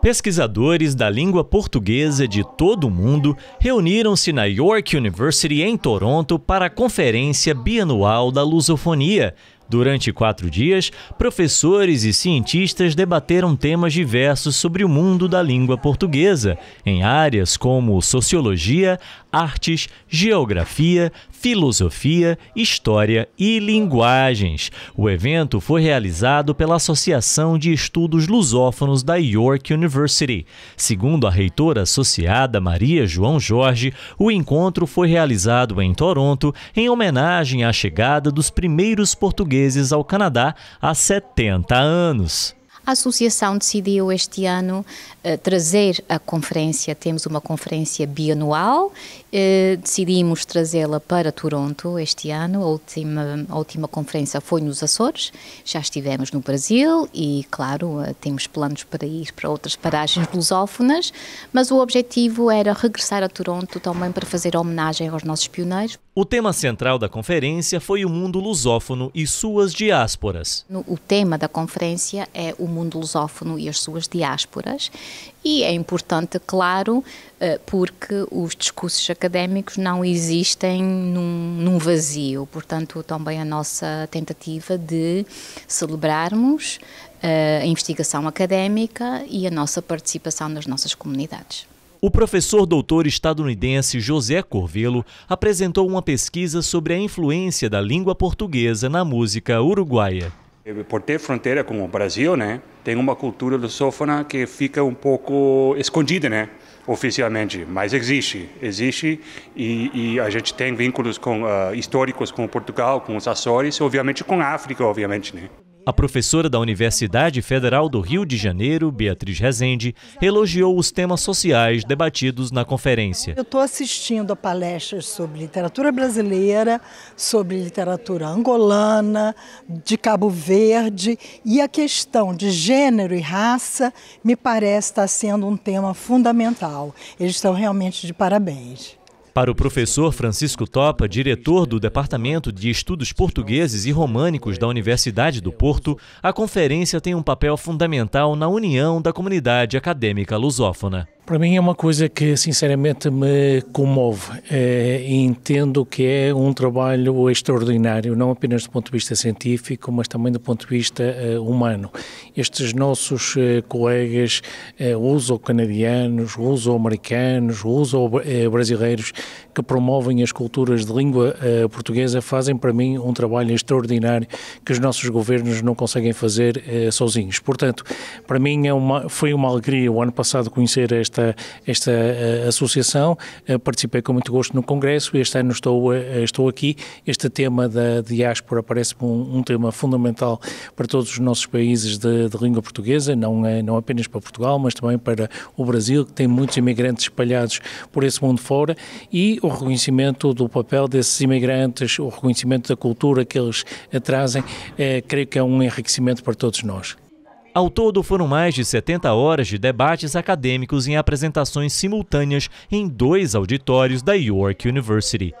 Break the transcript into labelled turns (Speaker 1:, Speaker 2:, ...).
Speaker 1: Pesquisadores da língua portuguesa de todo o mundo reuniram-se na York University, em Toronto, para a Conferência Bianual da Lusofonia, Durante quatro dias, professores e cientistas debateram temas diversos sobre o mundo da língua portuguesa, em áreas como sociologia, artes, geografia, filosofia, história e linguagens. O evento foi realizado pela Associação de Estudos Lusófonos da York University. Segundo a reitora associada Maria João Jorge, o encontro foi realizado em Toronto em homenagem à chegada dos primeiros portugueses ao Canadá há 70 anos.
Speaker 2: A associação decidiu este ano eh, trazer a conferência, temos uma conferência bianual, eh, decidimos trazê-la para Toronto este ano. A última, a última conferência foi nos Açores, já estivemos no Brasil e, claro, eh, temos planos para ir para outras paragens lusófonas, mas o objetivo era regressar a Toronto também para fazer homenagem aos nossos pioneiros.
Speaker 1: O tema central da conferência foi o mundo lusófono e suas diásporas.
Speaker 2: O tema da conferência é o mundo lusófono e as suas diásporas, e é importante, claro, eh, porque os discursos académicos não existem num, num vazio. Portanto, também a nossa tentativa de celebrarmos eh, a investigação académica e a nossa participação nas nossas comunidades.
Speaker 1: O professor doutor estadunidense José Corvelo apresentou uma pesquisa sobre a influência da língua portuguesa na música uruguaia. Por ter fronteira com o Brasil, né, tem uma cultura lusófona que fica um pouco escondida, né, oficialmente, mas existe, existe e, e a gente tem vínculos com, uh, históricos com Portugal, com os Açores, obviamente com a África, obviamente, né. A professora da Universidade Federal do Rio de Janeiro, Beatriz Rezende, elogiou os temas sociais debatidos na conferência.
Speaker 2: Eu estou assistindo a palestras sobre literatura brasileira, sobre literatura angolana, de Cabo Verde, e a questão de gênero e raça me parece estar tá sendo um tema fundamental. Eles estão realmente de parabéns.
Speaker 1: Para o professor Francisco Topa, diretor do Departamento de Estudos Portugueses e Românicos da Universidade do Porto, a conferência tem um papel fundamental na união da comunidade acadêmica lusófona.
Speaker 3: Para mim é uma coisa que sinceramente me comove. É, entendo que é um trabalho extraordinário, não apenas do ponto de vista científico, mas também do ponto de vista eh, humano. Estes nossos eh, colegas uh, eh, canadianos luso-americanos, luso-brasileiros que promovem as culturas de língua portuguesa fazem para mim um trabalho extraordinário que os nossos governos não conseguem fazer sozinhos. Portanto, para mim é uma, foi uma alegria o ano passado conhecer esta esta, esta eh, associação. Eh, participei com muito gosto no Congresso e este ano estou, eh, estou aqui. Este tema da diáspora parece-me um, um, tema fundamental para todos os nossos países de, de língua portuguesa, não, é, não apenas para Portugal, mas também para o Brasil, que tem muitos imigrantes espalhados por esse mundo fora, e o reconhecimento do papel desses imigrantes, o reconhecimento da cultura que eles trazem, creio que é um enriquecimento para todos nós.
Speaker 1: Ao todo, foram mais de 70 horas de debates acadêmicos em apresentações simultâneas em dois auditórios da York University.